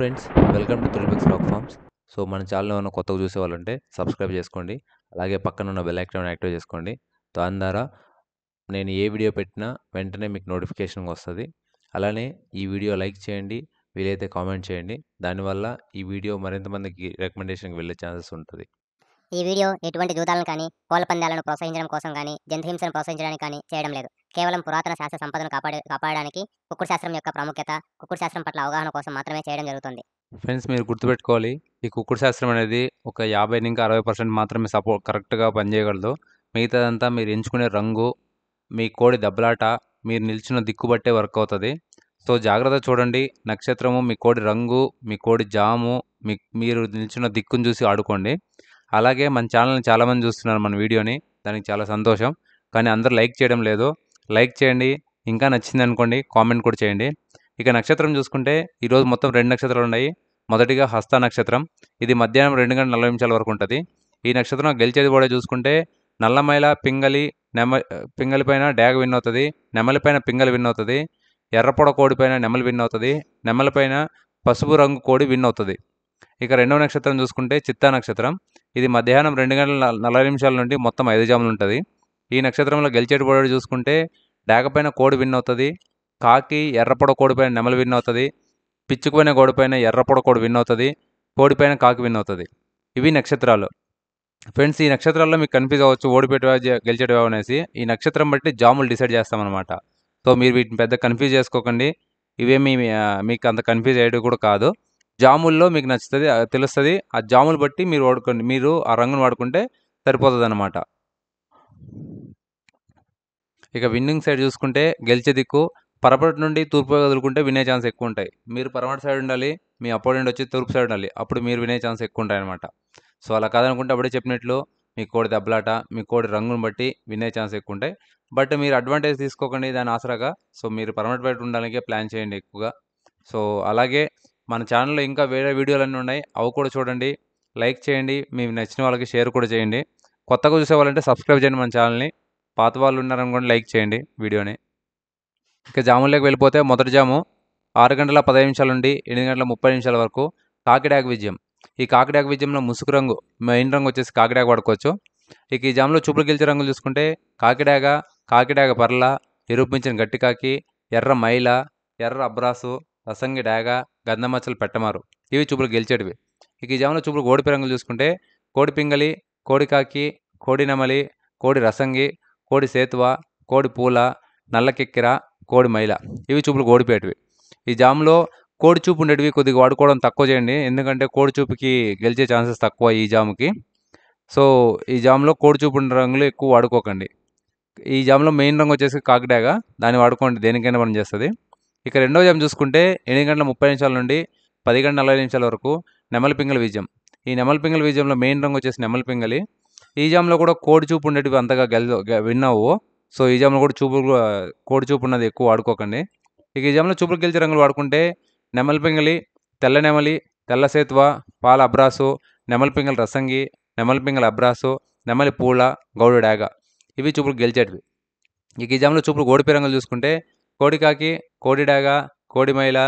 friends welcome to త్రిల్బిక్ stock farms so మన channel ఏమైనా కొత్తగా చూసే వాళ్ళంటే సబ్స్క్రైబ్ చేసుకోండి అలాగే పక్కన ఉన్న బెల్ ఐకాన్ యాక్టివ్ చేసుకోండి దాని ద్వారా నేను ఏ వీడియో పెట్టినా వెంటనే మీకు నోటిఫికేషన్ వస్తుంది అలానే ఈ వీడియో లైక్ చేయండి వీలైతే కామెంట్ చేయండి దానివల్ల ఈ వీడియో మరింత మందికి రికమెండేషన్కి వెళ్ళే ఛాన్సెస్ ఉంటుంది ఈ వీడియో ఎటువంటి జూదాలను కానీ కోళ్ల పందాలను ప్రోత్సహించడం కోసం కానీ జంతుహింసను ప్రోత్సహించడానికి కానీ చేయడం లేదు కేవలం పురాతన శాస్త్ర సంపదను కాపాడే కాపాడడానికి కుక్కుడు శాస్త్రం యొక్క ప్రాముఖ్యత కుక్కుడు శాస్త్రం పట్ల అవగాహన కోసం మాత్రమే చేయడం జరుగుతుంది ఫ్రెండ్స్ మీరు గుర్తుపెట్టుకోవాలి ఈ కుక్కుడు శాస్త్రం అనేది ఒక యాభై నుంచి అరవై పర్సెంట్ మాత్రమే సపోర్ట్ కరెక్ట్గా పనిచేయగలదు మిగతాదంతా మీరు ఎంచుకునే రంగు మీ కోడి దెబ్బలాట మీరు నిలిచిన దిక్కుబట్టే వర్క్ అవుతుంది సో జాగ్రత్త చూడండి నక్షత్రము మీ కోడి రంగు మీ కోడి జాము మీ మీరు నిలిచిన దిక్కును చూసి ఆడుకోండి అలాగే మన ఛానల్ని చాలామంది చూస్తున్నారు మన వీడియోని దానికి చాలా సంతోషం కానీ అందరూ లైక్ చేయడం లేదు లైక్ చేయండి ఇంకా నచ్చింది అనుకోండి కామెంట్ కూడా చేయండి ఇక నక్షత్రం చూసుకుంటే ఈరోజు మొత్తం రెండు నక్షత్రాలు ఉన్నాయి మొదటిగా హస్త నక్షత్రం ఇది మధ్యాహ్నం రెండు గంటల నలభై నిమిషాల వరకు ఉంటుంది ఈ నక్షత్రం గెలిచేది కూడా చూసుకుంటే నల్లమైల పింగలి నెమ పింగలి పైన డ్యాగ్ విన్ అవుతుంది నెమలిపైన పింగలి విన్ అవుతుంది ఎర్రపొడ కోడిపైన నెమలి విన్ అవుతుంది నెమలిపైన పసుపు రంగు కోడి విన్ అవుతుంది ఇక రెండవ నక్షత్రం చూసుకుంటే చిత్తా నక్షత్రం ఇది మధ్యాహ్నం రెండు గంటల నలభై నిమిషాల నుండి మొత్తం ఐదు జాములు ఉంటుంది ఈ నక్షత్రంలో గెలిచేటి పోటీ చూసుకుంటే డాకపైన కోడి విన్ అవుతుంది కాకి ఎర్రపొడ కోడిపైన నెమలు విన్ అవుతుంది పిచ్చుకుపోయిన కోడిపైన ఎర్రపొడ కోడి విన్ అవుతుంది కోడిపైన కాకి విన్ అవుతుంది ఇవి నక్షత్రాలు ఫ్రెండ్స్ ఈ నక్షత్రాల్లో మీకు కన్ఫ్యూజ్ అవ్వచ్చు ఓడిపెట్టేవా గెలిచేటవా అనేసి ఈ నక్షత్రం బట్టి జాములు డిసైడ్ చేస్తామన్నమాట సో మీరు వీటిని పెద్ద కన్ఫ్యూజ్ చేసుకోకండి ఇవేమీ మీకు అంత కన్ఫ్యూజ్ అయ్యేవి కూడా కాదు జాముల్లో మీకు నచ్చుతుంది తెలుస్తుంది ఆ జాములు బట్టి మీరు వాడుకోండి మీరు ఆ రంగును వాడుకుంటే సరిపోతుంది అనమాట ఇక విన్నింగ్ సైడ్ చూసుకుంటే గెలిచే దిక్కు పరపటి నుండి తూర్పు వదులుకుంటే వినే ఛాన్స్ ఎక్కువ ఉంటాయి మీరు పరమటి సైడ్ ఉండాలి మీ అపోనెంట్ వచ్చి తూర్పు సైడ్ ఉండాలి అప్పుడు మీరు వినే ఛాన్స్ ఎక్కువ ఉంటాయి అనమాట సో అలా కాదనుకుంటే అప్పుడే చెప్పినట్లు మీ కోడి దెబ్బలాట మీ కోడి రంగును బట్టి వినే ఛాన్స్ ఎక్కువ ఉంటాయి బట్ మీరు అడ్వాంటేజ్ తీసుకోకండి దాని ఆసరాగా సో మీరు పర్మనెంట్ బయట ఉండడానికి ప్లాన్ చేయండి ఎక్కువగా సో అలాగే మన ఛానల్లో ఇంకా వేరే వీడియోలన్నీ ఉన్నాయి అవి కూడా చూడండి లైక్ చేయండి మీ నచ్చిన వాళ్ళకి షేర్ కూడా చేయండి కొత్తగా చూసేవాళ్ళంటే సబ్స్క్రైబ్ చేయండి మన ఛానల్ని పాత వాళ్ళు ఉన్నారనుకోండి లైక్ చేయండి వీడియోని ఇంకా జాముల్లోకి వెళ్ళిపోతే మొదటి జాము ఆరు గంటల పదహైదు నిమిషాల నుండి ఎనిమిది గంటల ముప్పై నిమిషాల వరకు కాకిడాక విజయం ఈ కాకిడాక విజయంలో ముసుగు రంగు మెయిన్ రంగు వచ్చేసి కాకిడాక పడుకోవచ్చు ఇక ఈ జాములో చూపులు గెలిచే రంగులు చూసుకుంటే కాకిడాగ కాకిడాగ పర్ల నిరూపించిన కాకి ఎర్ర మైల ఎర్ర అబ్రాసు రసంగి డాగ గంధమచ్చలు పెట్టమారు ఇవి చూపులు గెలిచేటివి ఇక ఈ జాములో చూపులు కోడి పిరంగులు చూసుకుంటే కోడి పింగలి కోడి కాకి కోడి నెమలి కోడి రసంగి కోడి సేతువ కోడి పూల నల్లకెక్కిర కోడి మైల ఇవి చూపులు కోడిపేటివి ఈ జాములో కోడి చూపు ఉండేటివి కొద్దిగా వాడుకోవడం తక్కువ చేయండి ఎందుకంటే కోడి చూపుకి గెలిచే ఛాన్సెస్ తక్కువ ఈ జాముకి సో ఈ జామ్లో కోడి చూపు రంగులు ఎక్కువ వాడుకోకండి ఈ జామ్లో మెయిన్ రంగు వచ్చేసి కాకిడాగా దాన్ని వాడుకోండి దేనికైనా మనం చేస్తుంది ఇక రెండో జం చూసుకుంటే ఎనిమిది గంటల ముప్పై నిమిషాల నుండి పది గంటల నలభై నిమిషాల వరకు నెమలి పింగళ విజయం ఈ నెమలి పింగళ విజయంలో మెయిన్ రంగు వచ్చేసి నెమలపింగలి ఈ జామ్లో కూడా కోడి చూపు ఉండేటివి అంతగా గెల విన్నావు సో ఈ జామ్లో కూడా చూపు కోడి చూపు ఉన్నది ఎక్కువ వాడుకోకండి ఇక ఈ జామ్లో చూపులు గెలిచే రంగులు వాడుకుంటే నెమలి తెల్ల నెమలి తెల్ల సేతువ పాల అబ్రాసు నెమలి రసంగి నెమలి అబ్రాసు నెమలి పూల గౌడు డాగ ఇవి చూపులు గెలిచేటివి ఇక ఈ జామ్లో చూపులు గోడిపే రంగులు చూసుకుంటే కోడికాకి కోడిడాగ కోడిమైల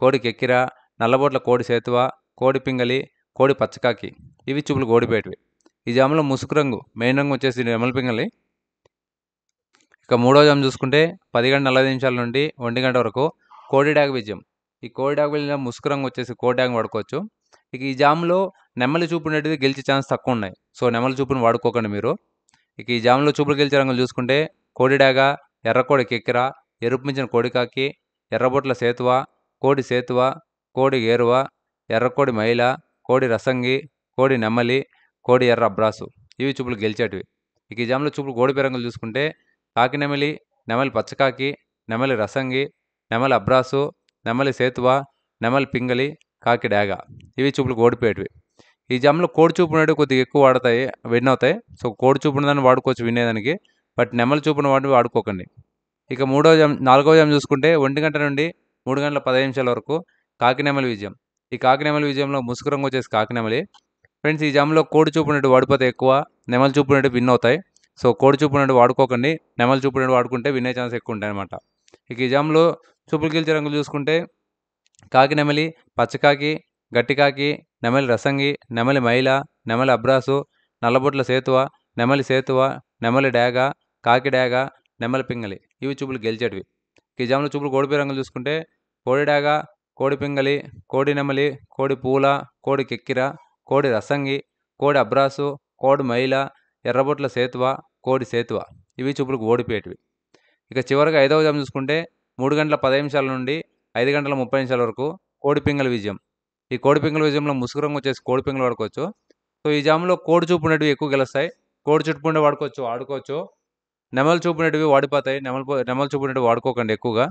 కోడి కెక్కిర నల్లబోట్ల కోడి సేతువ కోడి పింగలి కోడి పచ్చకాకి ఇవి చూపులు కోడిపేటివి ఈ జాములో ముసుగు రంగు మెయిన్ రంగు వచ్చేసి నెమల పింగలి ఇక మూడో జామ చూసుకుంటే పది గంట నలభై నిమిషాల నుండి ఒంటి గంట వరకు కోడిడాగ విజయం ఈ కోడిడాగ విజయం ముసుగు రంగు వచ్చేసి కోడిడాగ వాడుకోవచ్చు ఇక ఈ జాములో నెమ్మలి చూపు గెలిచే ఛాన్స్ తక్కువ ఉన్నాయి సో నెమ్మలి చూపును వాడుకోకండి మీరు ఇక ఈ జాములో చూపులు గెలిచే రంగులు చూసుకుంటే కోడిడాగ ఎర్రకోడి కెక్కిర ఎరుపుమించిన కోడికాకి ఎర్రబొట్ల సేతువ కోడి సేతువ కోడి ఏరువ ఎర్రకోడి మహిళ కోడి రసంగి కోడి నెమ్మలి కోడి ఎర్ర అబ్రాసు ఇవి చూపులు గెలిచేటివి ఇక ఈ జాములో చూపులు కోడి రంగులు చూసుకుంటే కాకి నెమలి నెమలి పచ్చకాకి నెమలి రసంగి నెమలి అబ్రాసు నెమలి సేతువ నెమలి పింగలి కాకి డాగ ఇవి చూపులు కోడిపోయేటివి ఈ జాములో కోడి చూపు అనేవి కొద్దిగా ఎక్కువ వాడతాయి విన్ అవుతాయి సో కోడి చూపుని దాన్ని వాడుకోవచ్చు వినేదానికి బట్ నెమలి చూపున వాడిని వాడుకోకండి ఇక మూడో జామ్ నాలుగో జామ్ చూసుకుంటే ఒంటి గంట నుండి మూడు గంటల పదిహేను నిమిషాల వరకు కాకినేమలి విజయం ఈ కాకినేమలి విజయంలో ముసుగు రంగు వచ్చేసి కాకినేమలి ఫ్రెండ్స్ ఈ జామ్లో కోడి చూపు వాడిపోతే ఎక్కువ నెమలి చూపు విన్ అవుతాయి సో కోడి చూపు వాడుకోకండి నెమలి చూపు వాడుకుంటే విన్నే ఛాన్స్ ఎక్కువ ఉంటాయి అనమాట ఇక ఈ జామ్లో చూపులు గెలిచే రంగులు చూసుకుంటే కాకి నెమలి పచ్చకాకి గట్టికాకి నెమలి రసంగి నెమలి మైల నెమలి అబ్రాసు నల్లబొట్ల సేతువ నెమలి సేతువ నెమలి డేగ కాకి డేగ నెమలి పింగలి ఇవి చూపులు గెలిచేటివి జాములు చూపులు కోడిపి రంగులు చూసుకుంటే కోడిడాగ కోడి పింగలి కోడి నెమలి కోడి పూల కోడి కెక్కిర కోడి రసంగి కోడి అబ్రాసు కోడి మైల ఎర్రబొట్ల సేతువ కోడి సేతువ ఇవి చూపులకు ఓడిపోయేటివి ఇక చివరిగా ఐదవ జాము చూసుకుంటే మూడు గంటల పది నిమిషాల నుండి ఐదు గంటల ముప్పై నిమిషాల వరకు కోడి పింగల విజయం ఈ కోడి పింగల విజయంలో ముసుగు రంగు వచ్చేసి కోడి పింగలు వాడుకోవచ్చు సో ఈ జాములో కోడి చూపు ఉండేటివి ఎక్కువ గెలుస్తాయి కోడి చుట్టుపుండే వాడుకోవచ్చు ఆడుకోవచ్చు నెమలు చూపునేటివి వాడిపోతాయి నెమలు నెమలు చూపునేటివి వాడుకోకండి ఎక్కువగా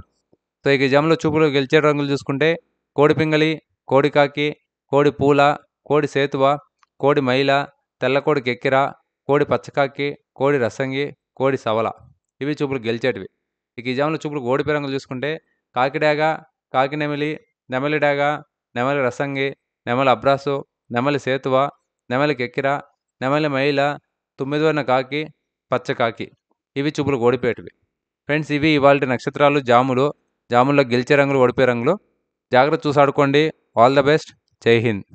సో ఈ జాములో చూపులు గెలిచే రంగులు చూసుకుంటే కోడి పింగళి కోడి కాకి కోడి పూల కోడి సేతువ కోడి మైల తెల్లకోడి కెక్కిర కోడి పచ్చకాకి కోడి రసంగి కోడి సవల ఇవి చూపులు గెలిచేటివి ఇక ఈ జాములో చూపులు ఓడిపోయే రంగులు చూసుకుంటే కాకిడాగ కాకి నెమిలి నెమలి డాగ నెమలి రసంగి నెమలి అబ్రాసు నెమలి సేతువ నెమలి కెక్కిర నెమలి మైల తొమ్మిది వర్ణ కాకి పచ్చకాకి ఇవి చూపులు ఓడిపోయేటివి ఫ్రెండ్స్ ఇవి ఇవాళ నక్షత్రాలు జాములు జాముల్లో గెలిచే రంగులు ఓడిపోయే రంగులు జాగ్రత్త చూసాడుకోండి ఆల్ ద బెస్ట్ జై హింద్